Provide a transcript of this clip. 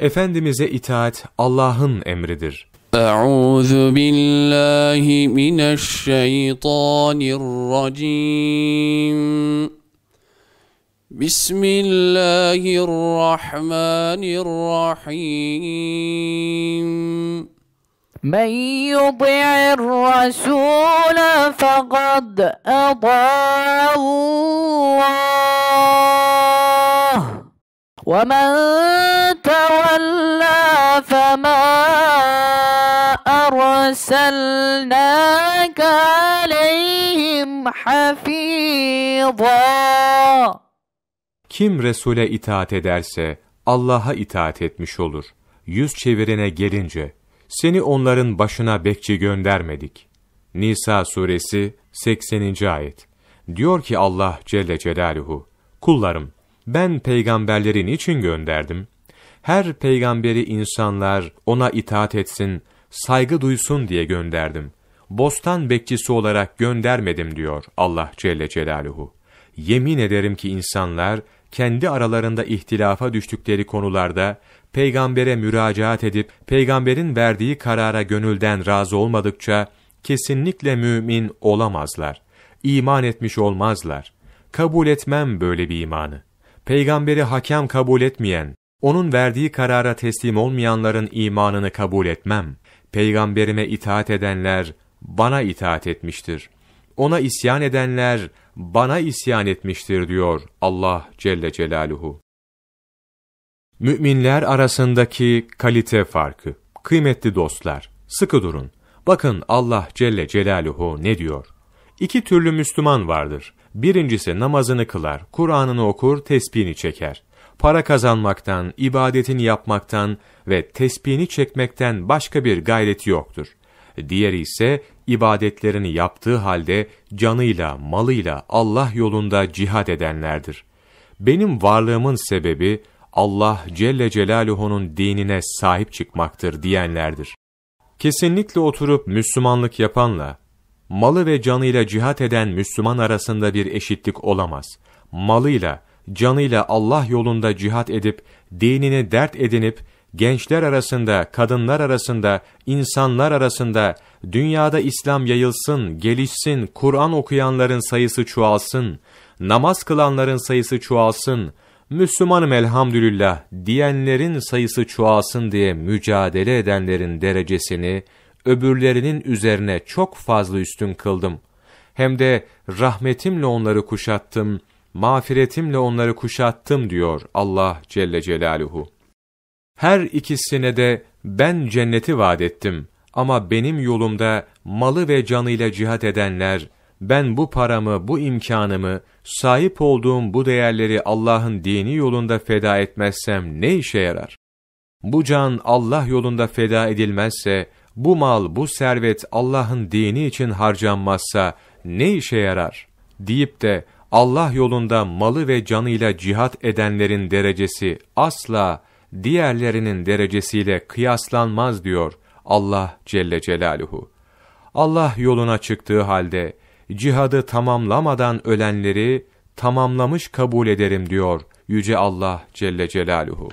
Efendimiz'e itaat Allah'ın emridir. Euzu billahi mineşşeytanirracim. Bismillahirrahmanirrahim. من يطع الرسول فقد أطاع الله ومن تولى فما أرسلناك عليهم حفيظا Kim Resul'e itaat ederse Allah'a itaat etmiş olur. Yüz çevirene gelince seni onların başına bekçi göndermedik. Nisa suresi 80. ayet. Diyor ki Allah Celle Celaluhu, kullarım ben peygamberleri niçin gönderdim? Her peygamberi insanlar ona itaat etsin, saygı duysun diye gönderdim. Bostan bekçisi olarak göndermedim diyor Allah Celle Celaluhu. Yemin ederim ki insanlar kendi aralarında ihtilafa düştükleri konularda peygambere müracaat edip peygamberin verdiği karara gönülden razı olmadıkça kesinlikle mümin olamazlar. İman etmiş olmazlar. Kabul etmem böyle bir imanı peygamberi hakem kabul etmeyen, onun verdiği karara teslim olmayanların imanını kabul etmem. Peygamberime itaat edenler bana itaat etmiştir. Ona isyan edenler bana isyan etmiştir diyor Allah Celle Celaluhu. Müminler arasındaki kalite farkı. Kıymetli dostlar, sıkı durun. Bakın Allah Celle Celaluhu ne diyor? İki türlü Müslüman vardır. Birincisi namazını kılar, Kur'an'ını okur, tesbihini çeker. Para kazanmaktan, ibadetini yapmaktan ve tesbihini çekmekten başka bir gayreti yoktur. Diğeri ise ibadetlerini yaptığı halde canıyla, malıyla Allah yolunda cihad edenlerdir. Benim varlığımın sebebi Allah Celle Celaluhu'nun dinine sahip çıkmaktır diyenlerdir. Kesinlikle oturup Müslümanlık yapanla malı ve canıyla cihat eden Müslüman arasında bir eşitlik olamaz. Malıyla, canıyla Allah yolunda cihat edip, dinini dert edinip, gençler arasında, kadınlar arasında, insanlar arasında, dünyada İslam yayılsın, gelişsin, Kur'an okuyanların sayısı çoğalsın, namaz kılanların sayısı çoğalsın, Müslümanım elhamdülillah diyenlerin sayısı çoğalsın diye mücadele edenlerin derecesini öbürlerinin üzerine çok fazla üstün kıldım. Hem de rahmetimle onları kuşattım, mağfiretimle onları kuşattım diyor Allah Celle Celaluhu. Her ikisine de ben cenneti vaat ettim ama benim yolumda malı ve canıyla cihat edenler, ben bu paramı, bu imkanımı, sahip olduğum bu değerleri Allah'ın dini yolunda feda etmezsem ne işe yarar? Bu can Allah yolunda feda edilmezse, bu mal, bu servet Allah'ın dini için harcanmazsa ne işe yarar? deyip de Allah yolunda malı ve canıyla cihat edenlerin derecesi asla diğerlerinin derecesiyle kıyaslanmaz diyor Allah Celle Celaluhu. Allah yoluna çıktığı halde cihadı tamamlamadan ölenleri tamamlamış kabul ederim diyor Yüce Allah Celle Celaluhu.